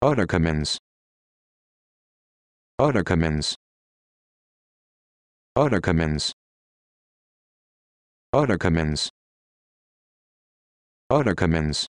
Autocommons. Autocommons. Autocommons. Autocommons. Autocommons.